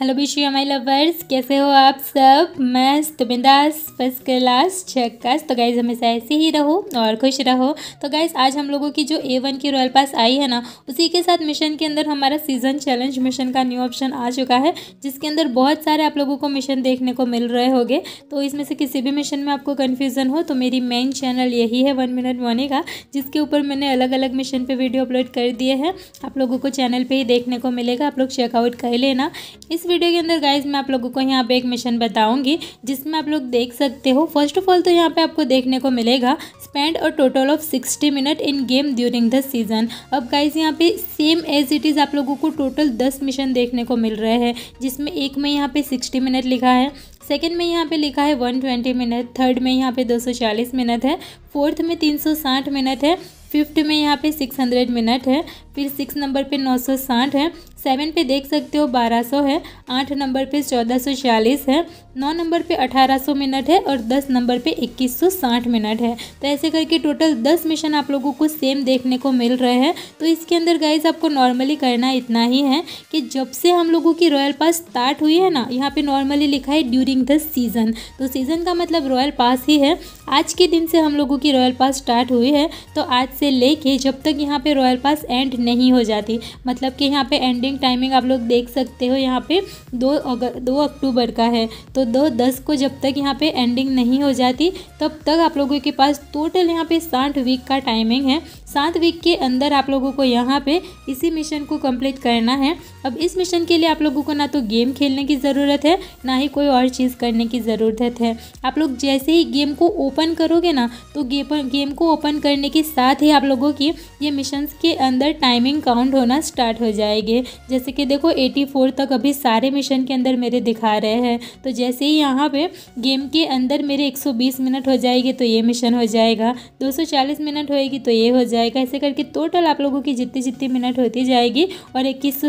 hello Bishu माई lovers कैसे हो आप सब मैं बिंदास फर्स्ट क्लास छक्कास तो गाइज हमेशा ऐसे ही रहो और खुश रहो तो गाइज आज हम लोगों की जो ए वन की रॉयल पास आई है ना उसी के साथ मिशन के अंदर हमारा सीजन चैलेंज मिशन का न्यू ऑप्शन आ चुका है जिसके अंदर बहुत सारे आप लोगों को मिशन देखने को मिल रहे होंगे तो इसमें से किसी भी मिशन में आपको कन्फ्यूज़न हो तो मेरी मेन चैनल यही है वन मिनट मनी का जिसके ऊपर मैंने अलग अलग मिशन पर वीडियो अपलोड कर दिए हैं आप लोगों को चैनल पर ही देखने को मिलेगा आप लोग चेकआउट कर लेना इस वीडियो के अंदर गाइज मैं आप लोगों को यहाँ पे एक मिशन बताऊंगी जिसमें आप लोग देख सकते हो फर्स्ट ऑफ ऑल तो यहाँ पे आपको देखने को मिलेगा spend a total of sixty minute in game during the season अब गाइज यहाँ पे सेम एज इट इज़ आप लोगों को टोटल दस मिशन देखने को मिल रहे हैं जिसमें एक में यहाँ पे सिक्सटी मिनट लिखा है सेकेंड में यहाँ पे लिखा है 120 मिनट थर्ड में यहाँ पे 240 मिनट है फोर्थ में 360 मिनट है फिफ्थ में यहाँ पे सिक्स हंड्रेड मिनट है फिर सिक्स नंबर पे नौ सौ साठ है सेवन पे देख सकते हो बारह सौ है आठ नंबर पे चौदह सौ छियालीस है नौ नंबर पे अठारह सौ मिनट है और दस नंबर पे इक्कीस सौ साठ मिनट है तो ऐसे करके टोटल दस मिशन आप लोगों को सेम देखने को मिल रहे हैं तो इसके अंदर गाइज आपको नॉर्मली करना इतना ही है कि जब से हम लोगों की रॉयल पास स्टार्ट हुई है ना यहाँ पर नॉर्मली लिखा है ड्यूरिंग द सीज़न तो सीज़न का मतलब रॉयल पास ही है आज के दिन से हम लोगों की रॉयल पास स्टार्ट हुई है तो आज से लेके जब तक यहाँ पे रॉयल पास एंड नहीं हो जाती मतलब कि यहाँ पे एंडिंग टाइमिंग आप लोग देख सकते हो यहाँ पे दो अगर दो अक्टूबर का है तो दो दस को जब तक यहाँ पे एंडिंग नहीं हो जाती तब तक आप लोगों के पास टोटल यहाँ पे साठ वीक का टाइमिंग है सात वीक के अंदर आप लोगों को यहाँ पे इसी मिशन को कंप्लीट करना है अब इस मिशन के लिए आप लोगों को ना तो गेम खेलने की ज़रूरत है ना ही कोई और चीज़ करने की ज़रूरत है आप लोग जैसे ही गेम को ओपन करोगे ना तो गेम गेम को ओपन करने के साथ ही आप लोगों की ये मिशन के अंदर टाइमिंग काउंट होना स्टार्ट हो जाएंगे जैसे कि देखो 84 तक अभी सारे मिशन के अंदर मेरे दिखा रहे हैं तो जैसे ही यहाँ पे गेम के अंदर मेरे 120 मिनट हो जाएगी तो ये मिशन हो जाएगा 240 मिनट होएगी तो ये हो जाएगा ऐसे करके टोटल आप लोगों की जितनी जितनी मिनट होती जाएगी और इक्कीस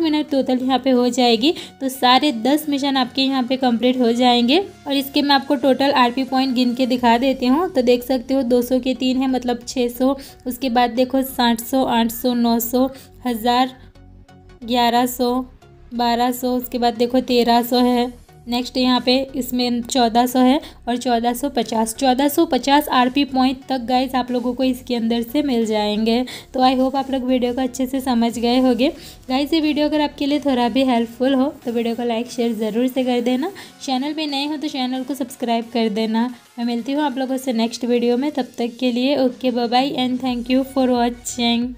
मिनट टोटल यहाँ पे हो जाएगी तो सारे दस मिशन आपके यहाँ पे कंप्लीट हो जाएंगे और इसके मैं आपको टोटल आरपी पॉइंट गिन के दिखा देती हूँ तो देख सकते हो सौ के तीन है मतलब सौ उसके बाद देखो साठ सौ आठ सौ नौ सौ हज़ार ग्यारह सौ बारह सौ उसके बाद देखो तेरह सौ है नेक्स्ट यहाँ पे इसमें चौदह सौ है और चौदह सौ पचास चौदह सौ पचास आर पी पॉइंट तक गाइज आप लोगों को इसके अंदर से मिल जाएंगे तो आई होप आप लोग वीडियो को अच्छे से समझ गए होंगे गाइज ये वीडियो अगर आपके लिए थोड़ा भी हेल्पफुल हो तो वीडियो को लाइक शेयर ज़रूर से कर देना चैनल पर नए हो तो चैनल को सब्सक्राइब कर देना मैं मिलती हूँ आप लोगों से नेक्स्ट वीडियो में तब तक के लिए okay bye and thank you for watching